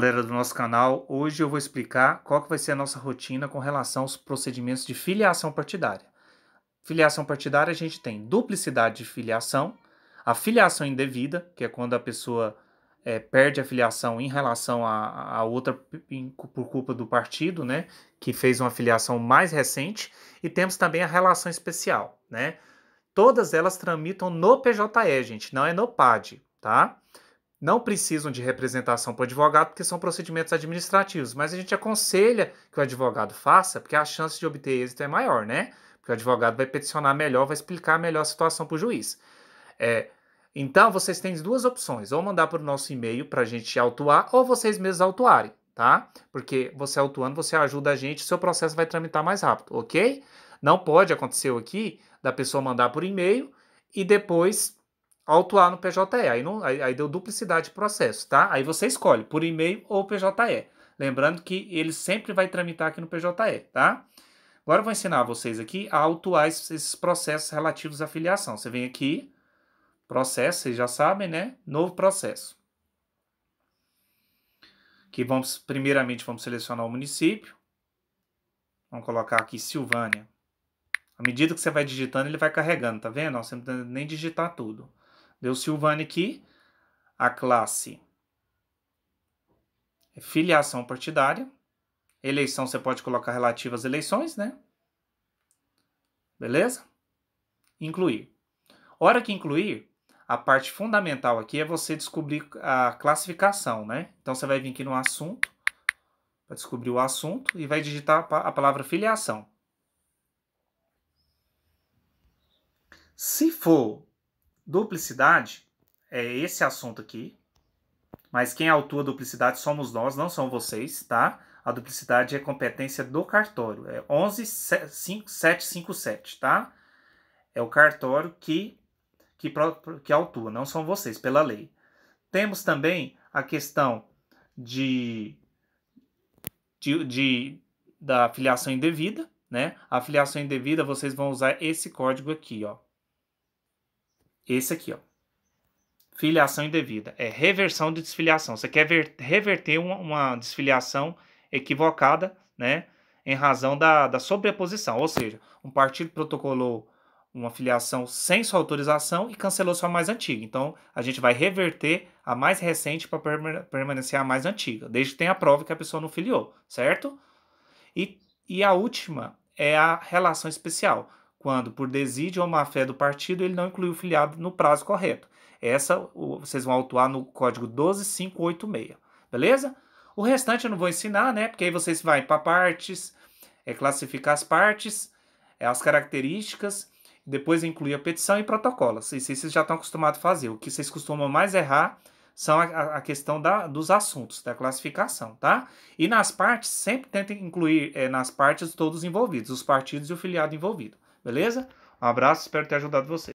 galera do nosso canal, hoje eu vou explicar qual que vai ser a nossa rotina com relação aos procedimentos de filiação partidária. Filiação partidária a gente tem duplicidade de filiação, a filiação indevida, que é quando a pessoa é, perde a filiação em relação a, a outra em, por culpa do partido, né, que fez uma filiação mais recente, e temos também a relação especial, né. Todas elas tramitam no PJE, gente, não é no PAD, tá? não precisam de representação para o advogado, porque são procedimentos administrativos, mas a gente aconselha que o advogado faça, porque a chance de obter êxito é maior, né? Porque o advogado vai peticionar melhor, vai explicar melhor a situação para o juiz. É, então, vocês têm duas opções: ou mandar para o nosso e-mail para a gente autuar, ou vocês mesmos autuarem, tá? Porque você autuando, você ajuda a gente, seu processo vai tramitar mais rápido, ok? Não pode acontecer aqui da pessoa mandar por e-mail e depois autuar no PJE. Aí, não, aí, aí deu duplicidade de processo, tá? Aí você escolhe por e-mail ou PJE. Lembrando que ele sempre vai tramitar aqui no PJE, tá? Agora eu vou ensinar vocês aqui a autuar esses processos relativos à filiação. Você vem aqui, processo, vocês já sabem, né? Novo processo. Que vamos, primeiramente, vamos selecionar o município. Vamos colocar aqui Silvânia. À medida que você vai digitando, ele vai carregando, tá vendo? você não precisa nem digitar tudo deu Silvani aqui a classe é filiação partidária. Eleição você pode colocar relativa às eleições, né? Beleza? Incluir. Hora que incluir, a parte fundamental aqui é você descobrir a classificação, né? Então você vai vir aqui no assunto, para descobrir o assunto, e vai digitar a palavra filiação. Se for Duplicidade é esse assunto aqui. Mas quem autua é a duplicidade somos nós, não são vocês, tá? A duplicidade é competência do cartório. É 11757, tá? É o cartório que, que, que autua, não são vocês, pela lei. Temos também a questão de, de, de da filiação indevida, né? A filiação indevida, vocês vão usar esse código aqui, ó. Esse aqui, ó. Filiação indevida. É reversão de desfiliação. Você quer ver, reverter uma, uma desfiliação equivocada, né? Em razão da, da sobreposição. Ou seja, um partido protocolou uma filiação sem sua autorização e cancelou sua mais antiga. Então, a gente vai reverter a mais recente para permanecer a mais antiga, desde que tenha a prova que a pessoa não filiou, certo? E, e a última é a relação especial quando, por desídio ou má fé do partido, ele não incluiu o filiado no prazo correto. Essa vocês vão autuar no código 12586, beleza? O restante eu não vou ensinar, né? Porque aí vocês vão para partes, é classificar as partes, é as características, depois incluir a petição e protocolos. Isso vocês já estão acostumados a fazer. O que vocês costumam mais errar são a, a questão da, dos assuntos, da classificação, tá? E nas partes, sempre tentem incluir é, nas partes todos envolvidos, os partidos e o filiado envolvido. Beleza? Um abraço, espero ter ajudado vocês.